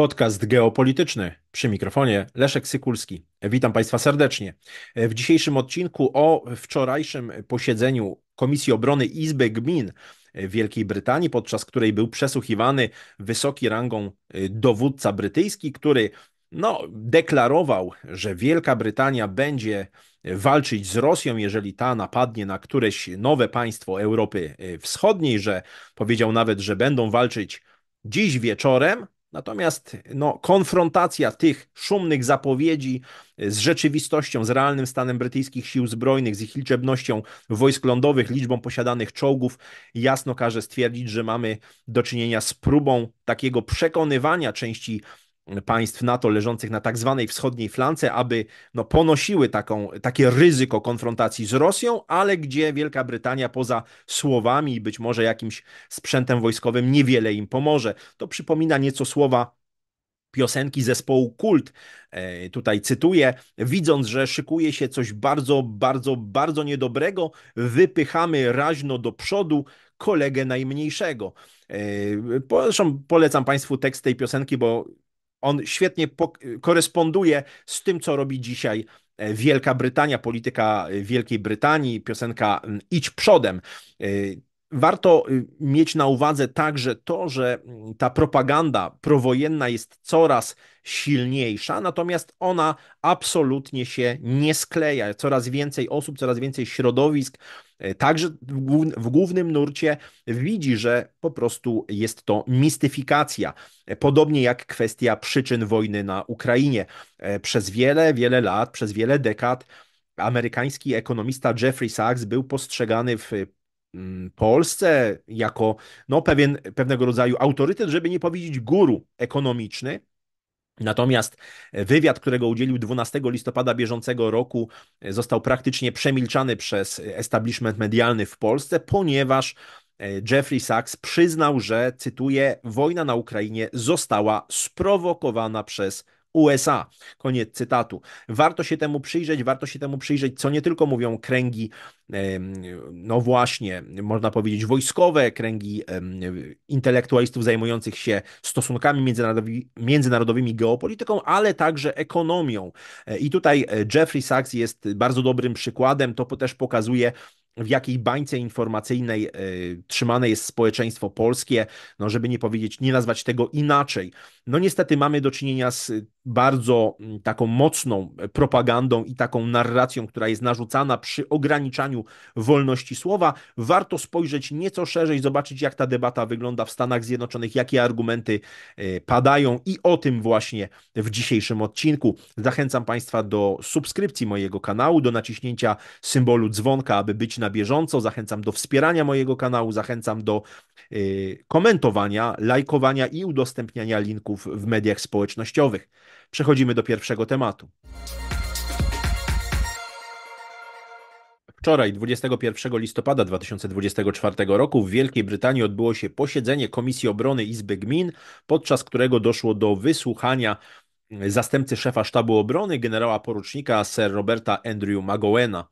Podcast geopolityczny przy mikrofonie Leszek Sykulski. Witam Państwa serdecznie. W dzisiejszym odcinku o wczorajszym posiedzeniu Komisji Obrony Izby Gmin Wielkiej Brytanii, podczas której był przesłuchiwany wysoki rangą y, dowódca brytyjski, który no, deklarował, że Wielka Brytania będzie y, walczyć z Rosją, jeżeli ta napadnie na któreś nowe państwo Europy y, Wschodniej, że powiedział nawet, że będą walczyć dziś wieczorem, Natomiast no, konfrontacja tych szumnych zapowiedzi e, z rzeczywistością, z realnym stanem brytyjskich sił zbrojnych, z ich liczebnością wojsk lądowych, liczbą posiadanych czołgów, jasno każe stwierdzić, że mamy do czynienia z próbą takiego przekonywania części państw NATO leżących na tak zwanej wschodniej flance, aby no, ponosiły taką, takie ryzyko konfrontacji z Rosją, ale gdzie Wielka Brytania poza słowami i być może jakimś sprzętem wojskowym niewiele im pomoże. To przypomina nieco słowa piosenki zespołu Kult. E, tutaj cytuję: Widząc, że szykuje się coś bardzo, bardzo, bardzo niedobrego, wypychamy raźno do przodu kolegę najmniejszego. E, zresztą polecam Państwu tekst tej piosenki, bo on świetnie koresponduje z tym, co robi dzisiaj e, Wielka Brytania, polityka e, Wielkiej Brytanii, piosenka mm, Idź przodem. E, warto y, mieć na uwadze także to, że mm, ta propaganda prowojenna jest coraz silniejsza, natomiast ona absolutnie się nie skleja. Coraz więcej osób, coraz więcej środowisk, E, także w głównym nurcie widzi, że po prostu jest to mistyfikacja. E, podobnie jak kwestia przyczyn wojny na Ukrainie. E, przez wiele, wiele lat, przez wiele dekad amerykański ekonomista Jeffrey Sachs był postrzegany w mm, Polsce jako no, pewien, pewnego rodzaju autorytet, żeby nie powiedzieć guru ekonomiczny, Natomiast e, wywiad, którego udzielił 12 listopada bieżącego roku, e, został praktycznie przemilczany przez e, establishment medialny w Polsce, ponieważ Jeffrey Sachs przyznał, że, cytuję, wojna na Ukrainie została sprowokowana przez USA. Koniec cytatu. Warto się temu przyjrzeć, warto się temu przyjrzeć, co nie tylko mówią kręgi, no właśnie, można powiedzieć wojskowe, kręgi intelektualistów zajmujących się stosunkami międzynarodowymi, międzynarodowymi geopolityką, ale także ekonomią. E, I tutaj e, Jeffrey Sachs jest bardzo dobrym przykładem, to też pokazuje, w jakiej bańce informacyjnej y, trzymane jest społeczeństwo polskie, no żeby nie powiedzieć, nie nazwać tego inaczej. No niestety mamy do czynienia z bardzo mm, taką mocną propagandą i taką narracją, która jest narzucana przy ograniczaniu wolności słowa. Warto spojrzeć nieco szerzej, zobaczyć jak ta debata wygląda w Stanach Zjednoczonych, jakie argumenty e, padają i o tym właśnie w dzisiejszym odcinku. Zachęcam Państwa do subskrypcji mojego kanału, do naciśnięcia symbolu dzwonka, aby być na bieżąco, zachęcam do wspierania mojego kanału, zachęcam do y, komentowania, lajkowania i udostępniania linków w mediach społecznościowych. Przechodzimy do pierwszego tematu. Wczoraj, 21 listopada 2024 roku, w Wielkiej Brytanii odbyło się posiedzenie Komisji Obrony Izby Gmin, podczas którego doszło do wysłuchania y, zastępcy szefa sztabu obrony, generała porucznika Sir Roberta Andrew Magowena.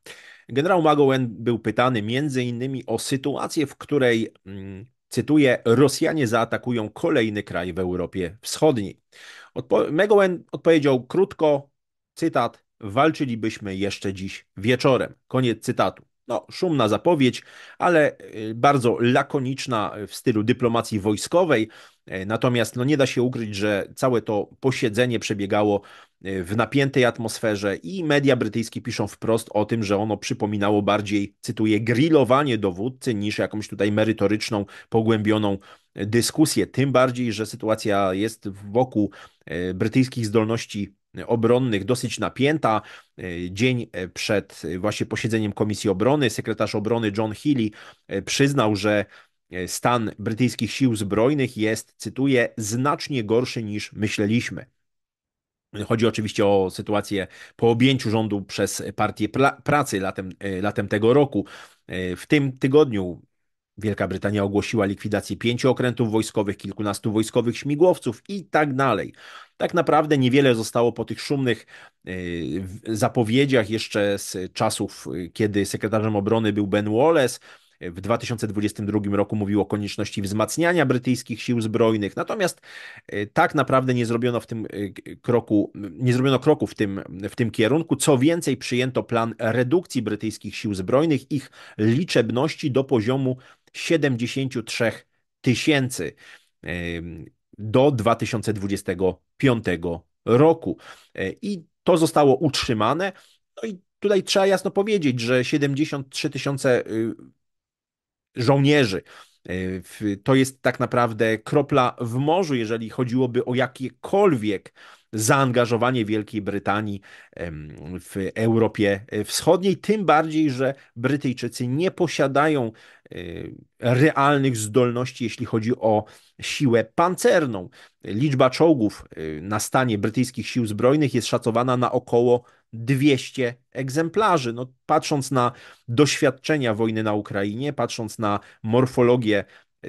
Generał Magowen był pytany między innymi o sytuację, w której, mm, cytuję, Rosjanie zaatakują kolejny kraj w Europie Wschodniej. Odpo Magowen odpowiedział krótko, cytat, walczylibyśmy jeszcze dziś wieczorem. Koniec cytatu. No, szumna zapowiedź, ale y, bardzo lakoniczna w stylu dyplomacji wojskowej. E, natomiast no nie da się ukryć, że całe to posiedzenie przebiegało e, w napiętej atmosferze i media brytyjskie piszą wprost o tym, że ono przypominało bardziej, cytuję, grillowanie dowódcy niż jakąś tutaj merytoryczną, pogłębioną e, dyskusję. Tym bardziej, że sytuacja jest wokół brytyjskich zdolności obronnych dosyć napięta. Dzień przed właśnie posiedzeniem Komisji Obrony sekretarz obrony John Healy przyznał, że E, stan brytyjskich sił zbrojnych jest, cytuję, znacznie gorszy niż myśleliśmy. Chodzi oczywiście o sytuację po objęciu rządu przez Partię Pracy latem, e, latem tego roku. E, w tym tygodniu Wielka Brytania ogłosiła likwidację pięciu okrętów wojskowych, kilkunastu wojskowych śmigłowców i tak dalej. Tak naprawdę niewiele zostało po tych szumnych zapowiedziach jeszcze z czasów, kiedy sekretarzem obrony był Ben Wallace w 2022 roku mówił o konieczności wzmacniania brytyjskich sił zbrojnych, natomiast e, tak naprawdę nie zrobiono w tym e, kroku, nie zrobiono kroku w tym, w tym kierunku. Co więcej, przyjęto plan redukcji brytyjskich sił zbrojnych, ich liczebności do poziomu 73 tysięcy e, do 2025 roku. I to zostało utrzymane. No i tutaj trzeba jasno powiedzieć, że 73 tysiące y, żołnierzy. E, to jest tak naprawdę kropla w morzu, jeżeli chodziłoby o jakiekolwiek zaangażowanie Wielkiej Brytanii w Europie e, Wschodniej, tym bardziej, że Brytyjczycy nie posiadają e, realnych zdolności, jeśli chodzi o siłę pancerną. Liczba czołgów na stanie brytyjskich sił zbrojnych jest szacowana na około 200 egzemplarzy. No, patrząc na doświadczenia wojny na Ukrainie, patrząc na morfologię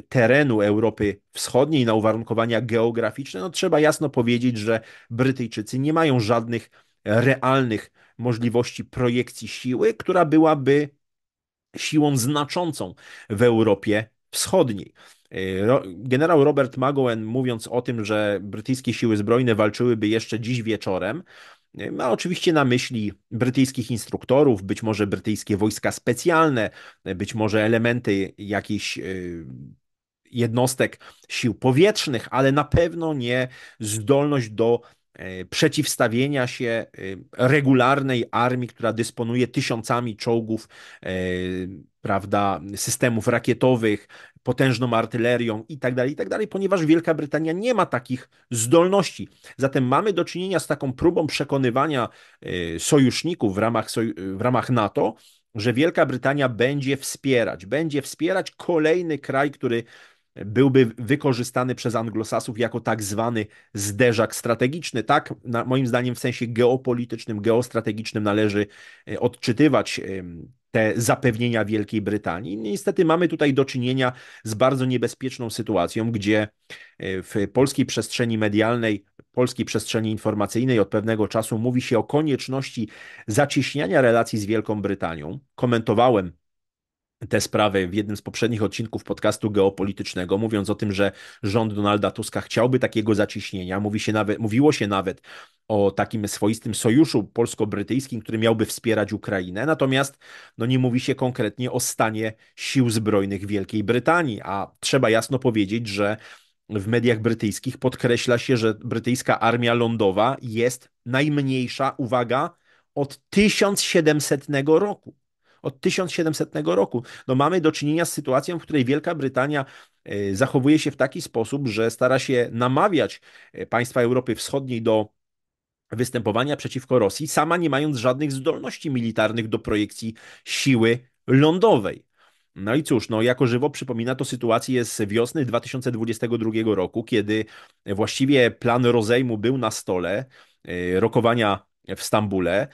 terenu Europy Wschodniej, na uwarunkowania geograficzne, no trzeba jasno powiedzieć, że Brytyjczycy nie mają żadnych realnych możliwości projekcji siły, która byłaby siłą znaczącą w Europie Wschodniej. E, generał Robert Magowan, mówiąc o tym, że brytyjskie siły zbrojne walczyłyby jeszcze dziś wieczorem, ma oczywiście na myśli brytyjskich instruktorów, być może brytyjskie wojska specjalne, być może elementy jakichś y, jednostek sił powietrznych, ale na pewno nie zdolność do E, przeciwstawienia się e, regularnej armii, która dysponuje tysiącami czołgów, e, prawda, systemów rakietowych, potężną artylerią itd., tak itd., tak ponieważ Wielka Brytania nie ma takich zdolności. Zatem mamy do czynienia z taką próbą przekonywania sojuszników w ramach, w ramach NATO, że Wielka Brytania będzie wspierać, będzie wspierać kolejny kraj, który byłby wykorzystany przez anglosasów jako tak zwany zderzak strategiczny. Tak, na, moim zdaniem, w sensie geopolitycznym, geostrategicznym należy e, odczytywać te zapewnienia Wielkiej Brytanii. No, niestety mamy tutaj do czynienia z bardzo niebezpieczną sytuacją, gdzie e, w polskiej przestrzeni medialnej, polskiej przestrzeni informacyjnej od pewnego czasu mówi się o konieczności zacieśniania relacji z Wielką Brytanią. Komentowałem te sprawy w jednym z poprzednich odcinków podcastu geopolitycznego, mówiąc o tym, że rząd Donalda Tuska chciałby takiego zaciśnienia. Mówi się nawet, mówiło się nawet o takim swoistym sojuszu polsko-brytyjskim, który miałby wspierać Ukrainę. Natomiast no, nie mówi się konkretnie o stanie sił zbrojnych Wielkiej Brytanii, a trzeba jasno powiedzieć, że w mediach brytyjskich podkreśla się, że brytyjska armia lądowa jest najmniejsza, uwaga, od 1700 roku od 1700 roku. No mamy do czynienia z sytuacją, w której Wielka Brytania e, zachowuje się w taki sposób, że stara się namawiać e, państwa Europy Wschodniej do występowania przeciwko Rosji, sama nie mając żadnych zdolności militarnych do projekcji siły lądowej. No i cóż, no jako żywo przypomina to sytuację z wiosny 2022 roku, kiedy właściwie plan rozejmu był na stole, e, rokowania w Stambule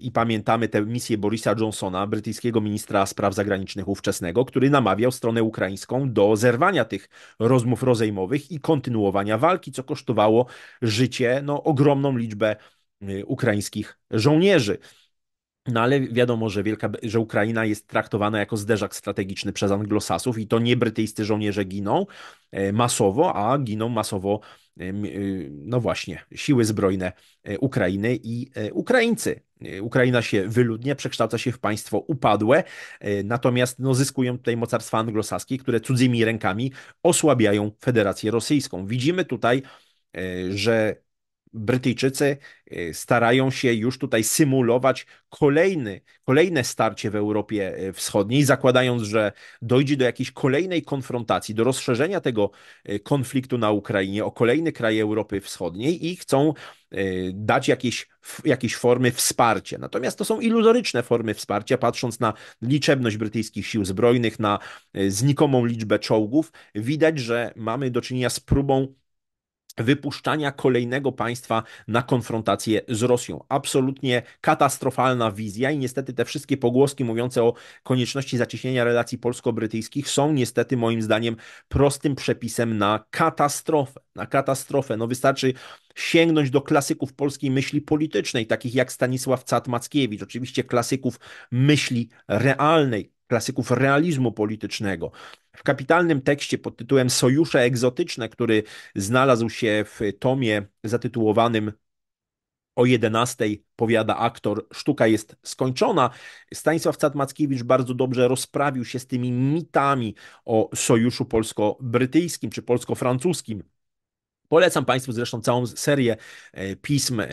i pamiętamy tę misję Borisa Johnsona, brytyjskiego ministra spraw zagranicznych ówczesnego, który namawiał stronę ukraińską do zerwania tych rozmów rozejmowych i kontynuowania walki, co kosztowało życie no, ogromną liczbę y, ukraińskich żołnierzy. No ale wiadomo, że, Wielka, że Ukraina jest traktowana jako zderzak strategiczny przez anglosasów i to nie brytyjscy żołnierze giną e, masowo, a giną masowo, e, e, no właśnie, siły zbrojne Ukrainy i Ukraińcy. Ukraina się wyludnia, przekształca się w państwo upadłe, natomiast no, zyskują tutaj mocarstwa anglosaskie, które cudzymi rękami osłabiają Federację Rosyjską. Widzimy tutaj, że Brytyjczycy y, starają się już tutaj symulować kolejny, kolejne starcie w Europie y, Wschodniej, zakładając, że dojdzie do jakiejś kolejnej konfrontacji, do rozszerzenia tego y, konfliktu na Ukrainie o kolejny kraj Europy Wschodniej i chcą dać jakieś, jakieś formy wsparcia. Natomiast to są iluzoryczne formy wsparcia, patrząc na liczebność brytyjskich sił zbrojnych, na znikomą liczbę czołgów, widać, że mamy do czynienia z próbą wypuszczania kolejnego państwa na konfrontację z Rosją. Absolutnie katastrofalna wizja i niestety te wszystkie pogłoski mówiące o konieczności zacieśnienia relacji polsko-brytyjskich są niestety moim zdaniem prostym przepisem na katastrofę. Na katastrofę. No wystarczy sięgnąć do klasyków polskiej myśli politycznej, takich jak Stanisław Cat-Mackiewicz, oczywiście klasyków myśli realnej, klasyków realizmu politycznego. W kapitalnym tekście pod tytułem Sojusze egzotyczne, który znalazł się w tomie zatytułowanym o 11 powiada aktor, sztuka jest skończona. Stanisław Catmackiewicz bardzo dobrze rozprawił się z tymi mitami o sojuszu polsko-brytyjskim czy polsko-francuskim. Polecam Państwu zresztą całą serię e, pism e,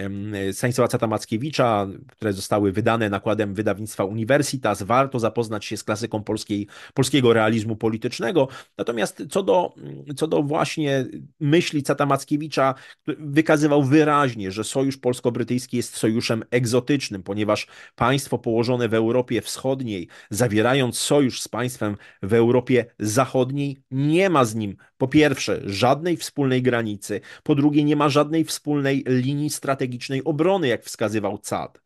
Stanisława Cata Mackiewicza, które zostały wydane nakładem wydawnictwa Universitas. Warto zapoznać się z klasyką polskiej, polskiego realizmu politycznego. Natomiast co do, co do właśnie myśli Cata Mackiewicza, wykazywał wyraźnie, że sojusz polsko-brytyjski jest sojuszem egzotycznym, ponieważ państwo położone w Europie Wschodniej, zawierając sojusz z państwem w Europie Zachodniej, nie ma z nim po pierwsze, żadnej wspólnej granicy. Po drugie, nie ma żadnej wspólnej linii strategicznej obrony, jak wskazywał CAD.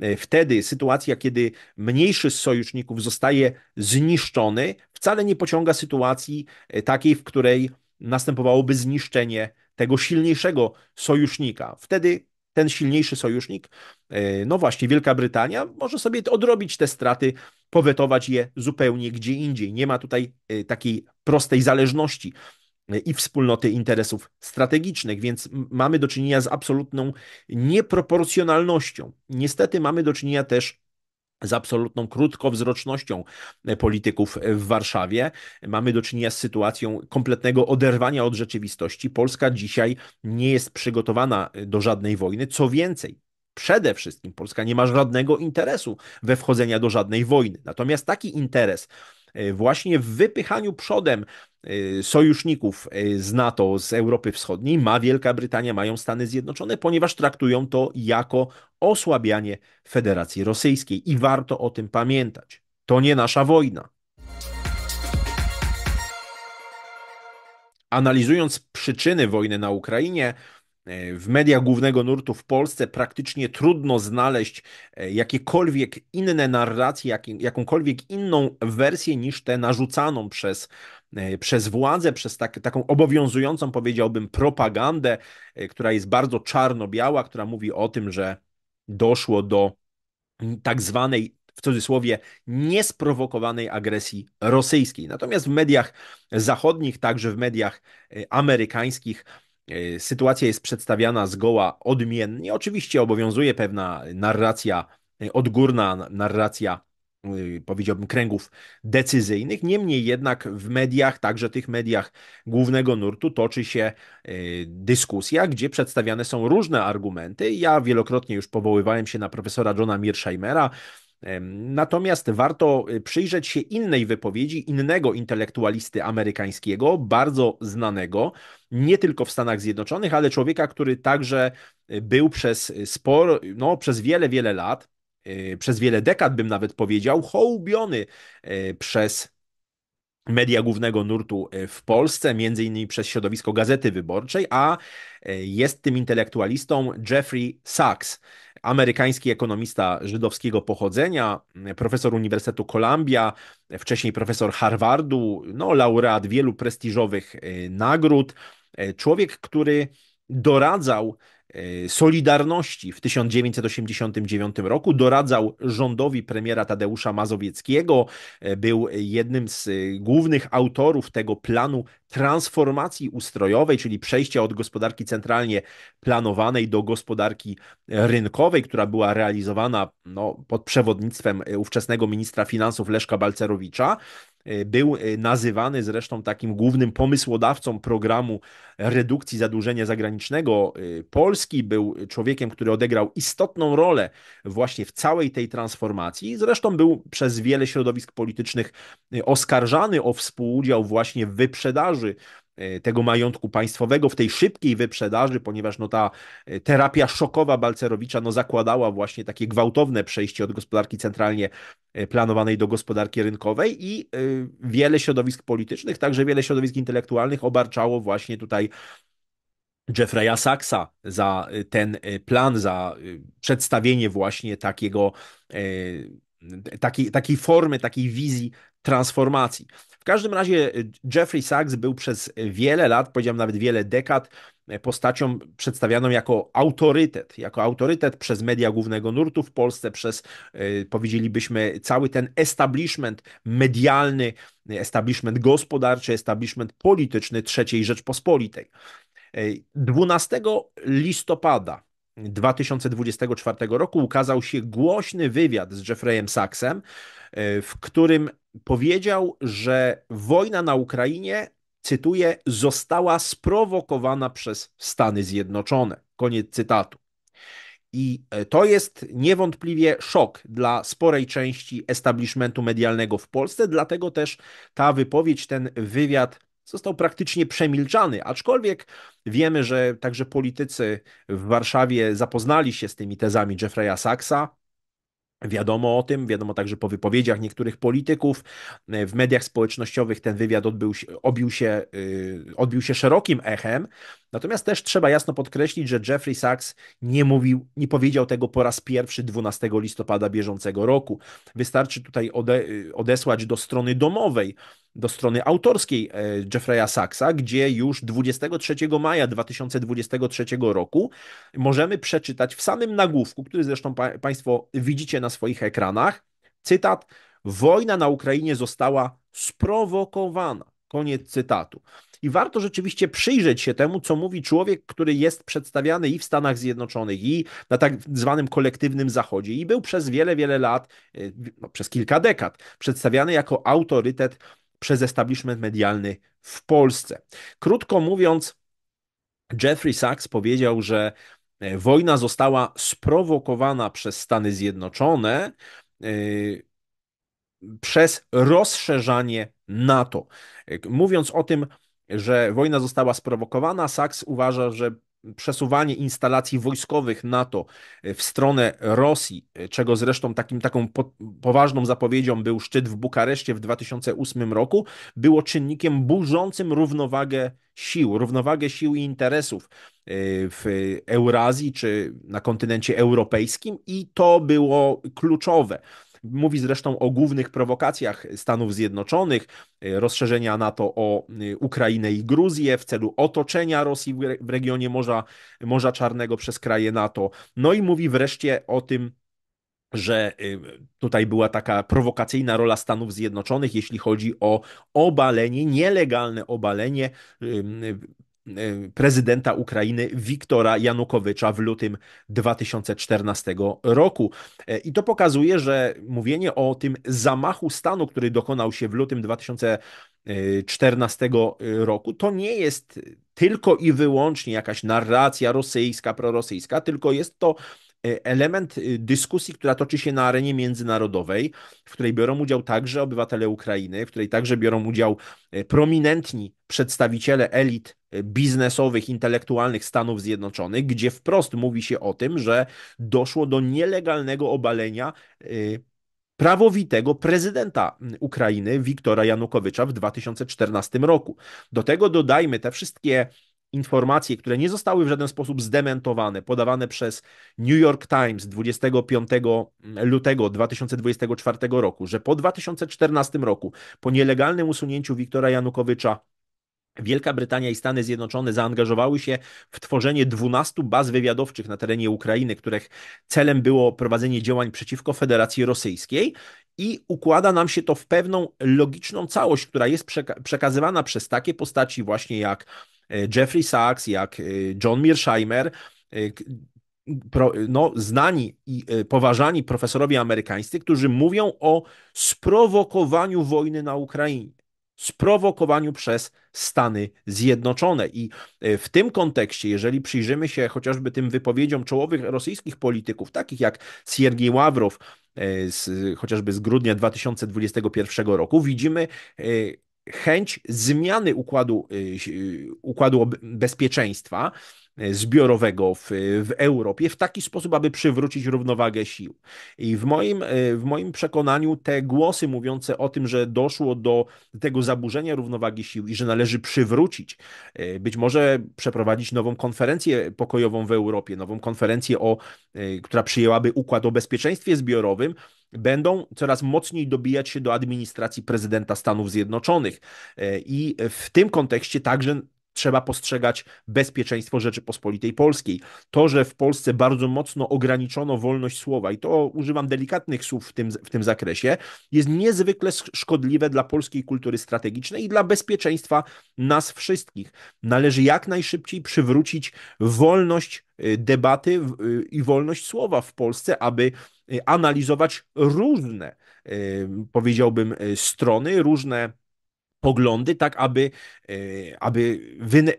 E, wtedy sytuacja, kiedy mniejszy z sojuszników zostaje zniszczony, wcale nie pociąga sytuacji e, takiej, w której następowałoby zniszczenie tego silniejszego sojusznika. Wtedy ten silniejszy sojusznik, e, no właśnie Wielka Brytania, może sobie odrobić te straty, powetować je zupełnie gdzie indziej. Nie ma tutaj takiej prostej zależności i wspólnoty interesów strategicznych, więc mamy do czynienia z absolutną nieproporcjonalnością. Niestety mamy do czynienia też z absolutną krótkowzrocznością e, polityków e, w Warszawie. Mamy do czynienia z sytuacją kompletnego oderwania od rzeczywistości. Polska dzisiaj nie jest przygotowana e, do żadnej wojny. Co więcej, przede wszystkim Polska nie ma żadnego interesu we wchodzenia do żadnej wojny. Natomiast taki interes właśnie w wypychaniu przodem E, sojuszników e, z NATO, z Europy Wschodniej ma Wielka Brytania, mają Stany Zjednoczone, ponieważ traktują to jako osłabianie Federacji Rosyjskiej i warto o tym pamiętać. To nie nasza wojna. Analizując przyczyny wojny na Ukrainie, e, w mediach głównego nurtu w Polsce praktycznie trudno znaleźć jakiekolwiek inne narracje, jakąkolwiek inną wersję niż tę narzucaną przez E, przez władzę, przez tak, taką obowiązującą, powiedziałbym, propagandę, e, która jest bardzo czarno-biała, która mówi o tym, że doszło do tak zwanej w cudzysłowie niesprowokowanej agresji rosyjskiej. Natomiast w mediach zachodnich, także w mediach e, amerykańskich, sytuacja jest przedstawiana zgoła odmiennie. Oczywiście obowiązuje pewna narracja odgórna, narracja Y, powiedziałbym, kręgów decyzyjnych. Niemniej jednak w mediach, także tych mediach głównego nurtu, toczy się y, dyskusja, gdzie przedstawiane są różne argumenty. Ja wielokrotnie już powoływałem się na profesora Johna Mearsheimera, Natomiast warto y, przyjrzeć się innej wypowiedzi innego intelektualisty amerykańskiego, bardzo znanego, nie tylko w Stanach Zjednoczonych, ale człowieka, który także był przez spor, no, przez wiele, wiele lat Y, przez wiele dekad, bym nawet powiedział, hołubiony y, przez media głównego nurtu y, w Polsce, między innymi przez środowisko Gazety Wyborczej, a jest tym intelektualistą Jeffrey Sachs, amerykański ekonomista żydowskiego pochodzenia, profesor Uniwersytetu Columbia, wcześniej profesor Harvardu, no, laureat wielu prestiżowych nagród, człowiek, który doradzał E, Solidarności w 1989 roku, doradzał rządowi premiera Tadeusza Mazowieckiego, e, był jednym z e, głównych autorów tego planu transformacji ustrojowej, czyli przejścia od gospodarki centralnie planowanej do gospodarki rynkowej, która była realizowana no, pod przewodnictwem ówczesnego ministra finansów Leszka Balcerowicza. E, był e, nazywany zresztą takim głównym pomysłodawcą programu redukcji zadłużenia zagranicznego e, Polski. Był człowiekiem, który odegrał istotną rolę właśnie w całej tej transformacji. Zresztą był przez wiele środowisk politycznych oskarżany o współudział właśnie w wyprzedaży E, tego majątku państwowego w tej szybkiej wyprzedaży, ponieważ no ta e, terapia szokowa Balcerowicza no zakładała właśnie takie gwałtowne przejście od gospodarki centralnie e, planowanej do gospodarki rynkowej i wiele środowisk politycznych, także wiele środowisk intelektualnych obarczało właśnie tutaj Jeffreya Sachsa za ten plan, za przedstawienie właśnie takiego, takiej formy, takiej wizji transformacji każdym razie e, Jeffrey Sachs był przez wiele lat, powiedziałem nawet wiele dekad, e, postacią przedstawianą jako autorytet, jako autorytet przez media głównego nurtu w Polsce, przez e, powiedzielibyśmy cały ten establishment medialny, establishment gospodarczy, establishment polityczny III Rzeczpospolitej. 12 listopada 2024 roku ukazał się głośny wywiad z Jeffreyem Sachsem, w którym powiedział, że wojna na Ukrainie, cytuję, została sprowokowana przez Stany Zjednoczone. Koniec cytatu. I e, to jest niewątpliwie szok dla sporej części establishmentu medialnego w Polsce, dlatego też ta wypowiedź, ten wywiad został praktycznie przemilczany, aczkolwiek wiemy, że także politycy w Warszawie zapoznali się z tymi tezami Jeffrey'a Sachsa, Wiadomo o tym, wiadomo także po wypowiedziach niektórych polityków. W mediach społecznościowych ten wywiad odbył się, obił się, y, odbił się szerokim echem. Natomiast też trzeba jasno podkreślić, że Jeffrey Sachs nie mówił, nie powiedział tego po raz pierwszy 12 listopada bieżącego roku. Wystarczy tutaj ode, y, odesłać do strony domowej do strony autorskiej e, Jeffrey'a Saxa, gdzie już 23 maja 2023 roku możemy przeczytać w samym nagłówku, który zresztą Państwo widzicie na swoich ekranach, cytat: Wojna na Ukrainie została sprowokowana. Koniec cytatu. I warto rzeczywiście przyjrzeć się temu, co mówi człowiek, który jest przedstawiany i w Stanach Zjednoczonych, i na tak zwanym kolektywnym Zachodzie, i był przez wiele, wiele lat, e, no, przez kilka dekad, przedstawiany jako autorytet przez establishment medialny w Polsce. Krótko mówiąc, Jeffrey Sachs powiedział, że e, wojna została sprowokowana przez Stany Zjednoczone e, przez rozszerzanie NATO. E, mówiąc o tym, że wojna została sprowokowana, Sachs uważa, że przesuwanie instalacji wojskowych NATO w stronę Rosji, czego zresztą takim, taką po, poważną zapowiedzią był szczyt w Bukareszcie w 2008 roku, było czynnikiem burzącym równowagę sił, równowagę sił i interesów e, w Eurazji czy na kontynencie europejskim i to było kluczowe. Mówi zresztą o głównych prowokacjach Stanów Zjednoczonych, e, rozszerzenia NATO o e, Ukrainę i Gruzję w celu otoczenia Rosji w regionie Morza, Morza Czarnego przez kraje NATO. No i mówi wreszcie o tym, że e, tutaj była taka prowokacyjna rola Stanów Zjednoczonych, jeśli chodzi o obalenie, nielegalne obalenie Y, prezydenta Ukrainy Wiktora Janukowycza w lutym 2014 roku. E, I to pokazuje, że mówienie o tym zamachu stanu, który dokonał się w lutym 2014 roku, to nie jest tylko i wyłącznie jakaś narracja rosyjska, prorosyjska, tylko jest to E, element y, dyskusji, która toczy się na arenie międzynarodowej, w której biorą udział także obywatele Ukrainy, w której także biorą udział e, prominentni przedstawiciele elit e, biznesowych, intelektualnych Stanów Zjednoczonych, gdzie wprost mówi się o tym, że doszło do nielegalnego obalenia prawowitego prezydenta Ukrainy Wiktora Janukowycza w 2014 roku. Do tego dodajmy te wszystkie informacje, które nie zostały w żaden sposób zdementowane, podawane przez New York Times 25 mm, lutego 2024 roku, że po 2014 roku, po nielegalnym usunięciu Wiktora Janukowycza, Wielka Brytania i Stany Zjednoczone zaangażowały się w tworzenie 12 baz wywiadowczych na terenie Ukrainy, których celem było prowadzenie działań przeciwko Federacji Rosyjskiej i układa nam się to w pewną logiczną całość, która jest przeka przekazywana przez takie postaci właśnie jak e, Jeffrey Sachs, jak e, John Mearsheimer, e, Pro, no, znani i poważani profesorowie amerykańscy, którzy mówią o sprowokowaniu wojny na Ukrainie, sprowokowaniu przez Stany Zjednoczone. I w tym kontekście, jeżeli przyjrzymy się chociażby tym wypowiedziom czołowych rosyjskich polityków, takich jak Siergiej Ławrow, E, z, chociażby z grudnia 2021 roku, widzimy e, chęć zmiany układu, e, układu bezpieczeństwa E, zbiorowego w, w Europie w taki sposób, aby przywrócić równowagę sił. I w moim, e, w moim przekonaniu te głosy mówiące o tym, że doszło do tego zaburzenia równowagi sił i że należy przywrócić, e, być może przeprowadzić nową konferencję pokojową w Europie, nową konferencję, o, która przyjęłaby układ o bezpieczeństwie zbiorowym, będą coraz mocniej dobijać się do administracji prezydenta Stanów Zjednoczonych. I w tym kontekście także trzeba postrzegać bezpieczeństwo Rzeczypospolitej Polskiej. To, że w Polsce bardzo mocno ograniczono wolność słowa, i to używam delikatnych słów w tym, w tym zakresie, jest niezwykle szkodliwe dla polskiej kultury strategicznej i dla bezpieczeństwa nas wszystkich. Należy jak najszybciej przywrócić wolność y, debaty y, i wolność słowa w Polsce, aby y, analizować różne, powiedziałbym, strony, różne poglądy, tak aby, e, aby,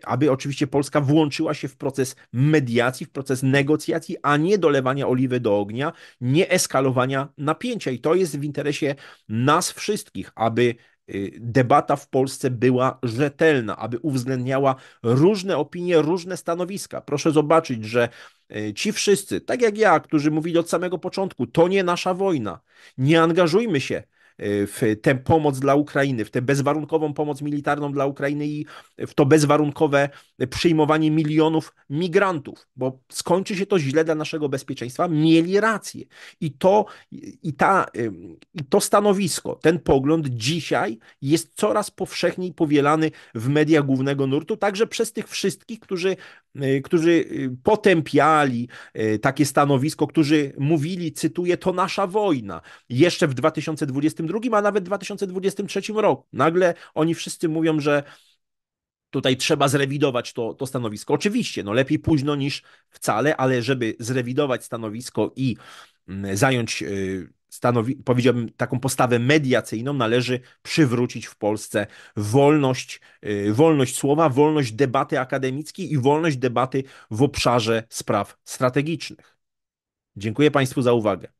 aby oczywiście Polska włączyła się w proces mediacji, w proces negocjacji, a nie dolewania oliwy do ognia, nie eskalowania napięcia. I to jest w interesie nas wszystkich, aby e, debata w Polsce była rzetelna, aby uwzględniała różne opinie, różne stanowiska. Proszę zobaczyć, że e, ci wszyscy, tak jak ja, którzy mówili od samego początku, to nie nasza wojna, nie angażujmy się Y, w tę pomoc dla Ukrainy, w tę bezwarunkową pomoc militarną dla Ukrainy i w to bezwarunkowe przyjmowanie milionów migrantów, bo skończy się to źle dla naszego bezpieczeństwa, mieli rację. I to, i ta, y, i to stanowisko, ten pogląd dzisiaj jest coraz powszechniej powielany w mediach głównego nurtu, także przez tych wszystkich, którzy Y, którzy y, potępiali y, takie stanowisko, którzy mówili, cytuję, to nasza wojna. Jeszcze w 2022, a nawet 2023 roku. Nagle oni wszyscy mówią, że tutaj trzeba zrewidować to, to stanowisko. Oczywiście, no lepiej późno niż wcale, ale żeby zrewidować stanowisko i mm, zająć stanowi, powiedziałbym, taką postawę mediacyjną należy przywrócić w Polsce wolność, y, wolność słowa, wolność debaty akademickiej i wolność debaty w obszarze spraw strategicznych. Dziękuję Państwu za uwagę.